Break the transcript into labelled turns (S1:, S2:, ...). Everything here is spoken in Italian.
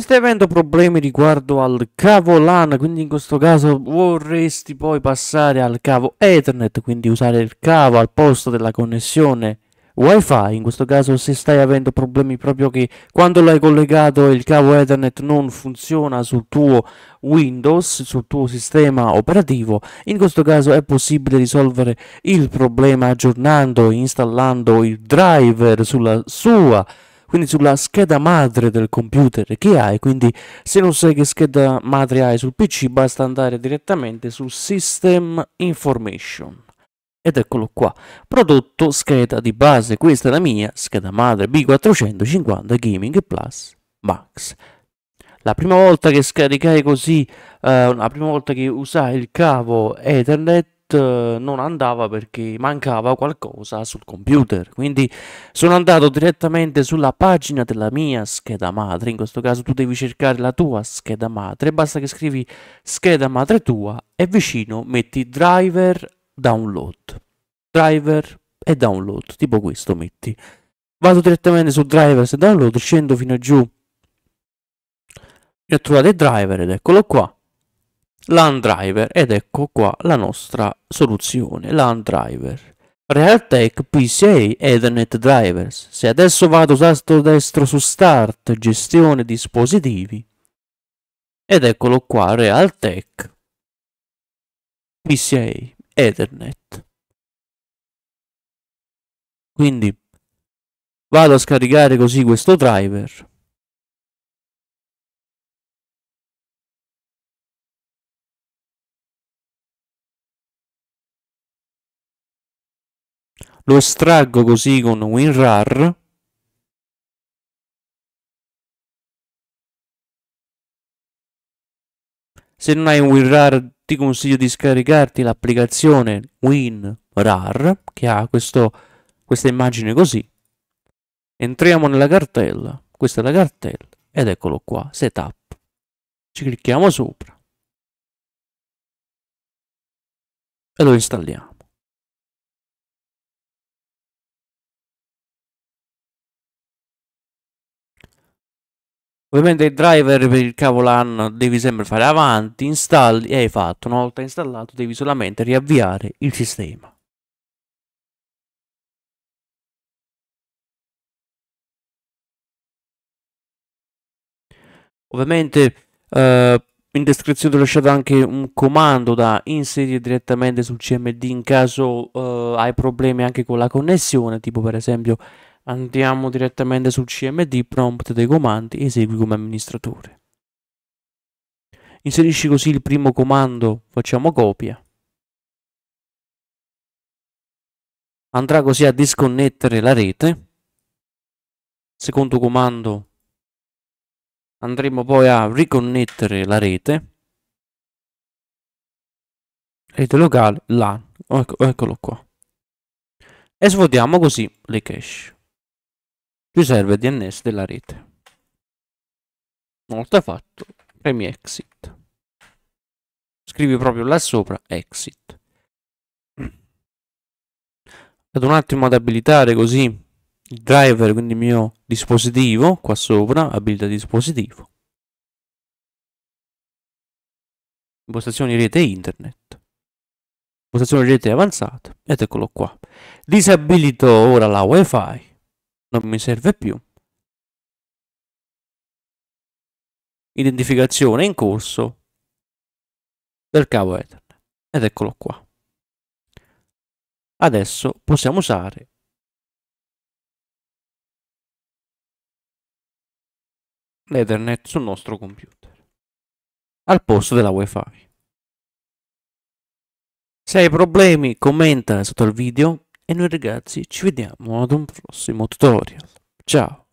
S1: Stai avendo problemi riguardo al cavo LAN, quindi in questo caso vorresti poi passare al cavo Ethernet, quindi usare il cavo al posto della connessione wifi in questo caso se stai avendo problemi proprio che quando l'hai collegato il cavo ethernet non funziona sul tuo windows sul tuo sistema operativo in questo caso è possibile risolvere il problema aggiornando e installando il driver sulla sua quindi sulla scheda madre del computer che hai, quindi se non sai che scheda madre hai sul PC basta andare direttamente su System Information. Ed eccolo qua, prodotto scheda di base, questa è la mia scheda madre B450 Gaming Plus Max. La prima volta che scaricai così, eh, la prima volta che usai il cavo Ethernet eh, non andava perché mancava qualcosa sul computer quindi sono andato direttamente sulla pagina della mia scheda madre in questo caso tu devi cercare la tua scheda madre basta che scrivi scheda madre tua e vicino metti driver download driver e download tipo questo metti vado direttamente su driver e download scendo fino giù e ho trovato il driver ed eccolo qua LAN driver ed ecco qua la nostra soluzione LAN driver Realtek PCA Ethernet drivers se adesso vado tasto destro su start gestione
S2: dispositivi ed eccolo qua Realtek PCA Ethernet quindi vado a scaricare così questo driver lo estraggo così con WinRAR se non hai WinRAR ti consiglio di
S3: scaricarti l'applicazione WinRAR che ha questo, questa immagine così entriamo nella cartella questa è la cartella ed eccolo
S2: qua setup ci clicchiamo sopra e lo installiamo Ovviamente
S3: il driver per il cavo LAN devi sempre fare avanti, installi e hai fatto. Una volta installato
S2: devi solamente riavviare il sistema. Ovviamente eh, in descrizione ho lasciato anche un comando da
S1: inserire direttamente sul CMD in caso eh, hai problemi anche con la connessione, tipo per esempio Andiamo direttamente sul CMD prompt dei comandi esegui come
S3: amministratore. Inserisci così il primo comando, facciamo copia.
S2: Andrà così a disconnettere la rete. Secondo comando
S3: andremo poi a riconnettere la rete. Rete locale LAN, ecco, eccolo qua. E svuotiamo così le cache ci serve DNS della rete. Una volta fatto, premi exit. Scrivi proprio là sopra exit. Vado un attimo ad abilitare così il driver, quindi il mio dispositivo, qua sopra, abilita dispositivo. impostazioni rete internet, impostazioni rete avanzata ed eccolo qua. Disabilito ora la
S2: wifi non mi serve più. Identificazione in corso del cavo Ethernet. Ed eccolo qua. Adesso possiamo usare l'Ethernet sul nostro computer al posto della WiFi.
S3: Se hai problemi commenta sotto il video e noi ragazzi ci vediamo ad un prossimo tutorial. Ciao!